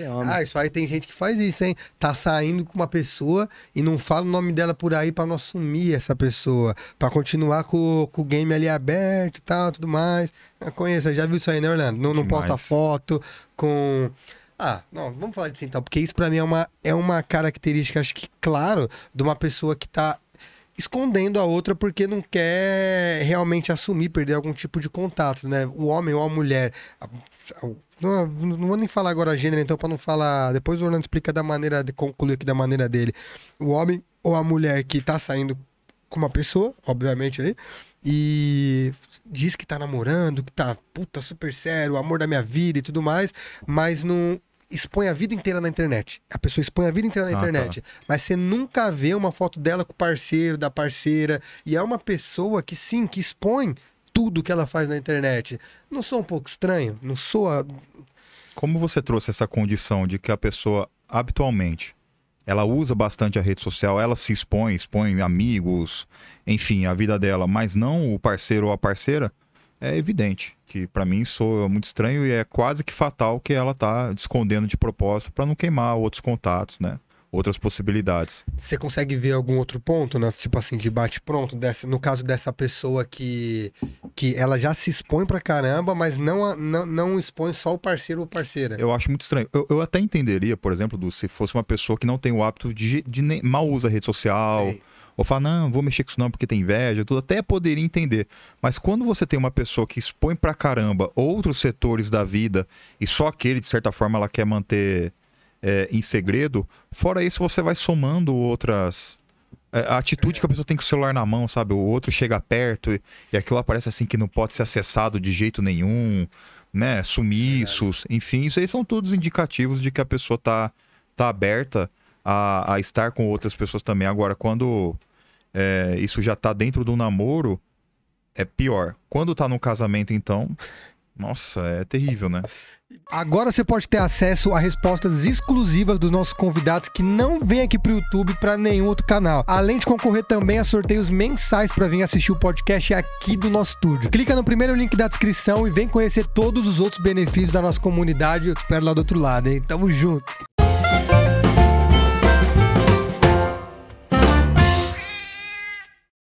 É homem. Ah, isso aí tem gente que faz isso, hein? Tá saindo com uma pessoa e não fala o nome dela por aí pra não assumir essa pessoa. Pra continuar com, com o game ali aberto e tal, tudo mais. Eu conheço, já viu isso aí, né, Orlando? Não, não posta foto com. Ah, não, vamos falar disso então, porque isso para mim é uma, é uma característica, acho que, claro, de uma pessoa que tá escondendo a outra porque não quer realmente assumir, perder algum tipo de contato, né? O homem ou a mulher. Não, não vou nem falar agora gênero, então, para não falar. Depois o Orlando explica da maneira, de concluir aqui da maneira dele. O homem ou a mulher que tá saindo com uma pessoa, obviamente ali, e diz que tá namorando, que tá puta super sério, o amor da minha vida e tudo mais, mas não expõe a vida inteira na internet. A pessoa expõe a vida inteira na ah, tá. internet. Tá. Mas você nunca vê uma foto dela com o parceiro, da parceira. E é uma pessoa que sim, que expõe tudo que ela faz na internet. Não sou um pouco estranho? Não sou a... Como você trouxe essa condição de que a pessoa habitualmente ela usa bastante a rede social, ela se expõe, expõe amigos, enfim, a vida dela, mas não o parceiro ou a parceira? é evidente que para mim sou muito estranho e é quase que fatal que ela tá escondendo de proposta para não queimar outros contatos, né? Outras possibilidades. Você consegue ver algum outro ponto, né? tipo assim, de bate-pronto, no caso dessa pessoa que, que ela já se expõe pra caramba, mas não, não, não expõe só o parceiro ou parceira? Eu acho muito estranho. Eu, eu até entenderia, por exemplo, do, se fosse uma pessoa que não tem o hábito de, de nem, mal usa rede social. Sim ou fala, não, vou mexer com isso não porque tem inveja, tudo, até poderia entender. Mas quando você tem uma pessoa que expõe pra caramba outros setores da vida e só aquele, de certa forma, ela quer manter é, em segredo, fora isso você vai somando outras. É, a atitude que a pessoa tem com o celular na mão, sabe? O outro chega perto e, e aquilo aparece assim que não pode ser acessado de jeito nenhum, né? Sumiços, enfim, isso aí são todos indicativos de que a pessoa tá, tá aberta a, a estar com outras pessoas também. Agora, quando é, isso já tá dentro do namoro, é pior. Quando tá num casamento, então, nossa, é terrível, né? Agora você pode ter acesso a respostas exclusivas dos nossos convidados que não vêm aqui para o YouTube para nenhum outro canal. Além de concorrer também a sorteios mensais para vir assistir o podcast aqui do nosso estúdio. Clica no primeiro link da descrição e vem conhecer todos os outros benefícios da nossa comunidade. Eu te espero lá do outro lado, hein? Tamo junto.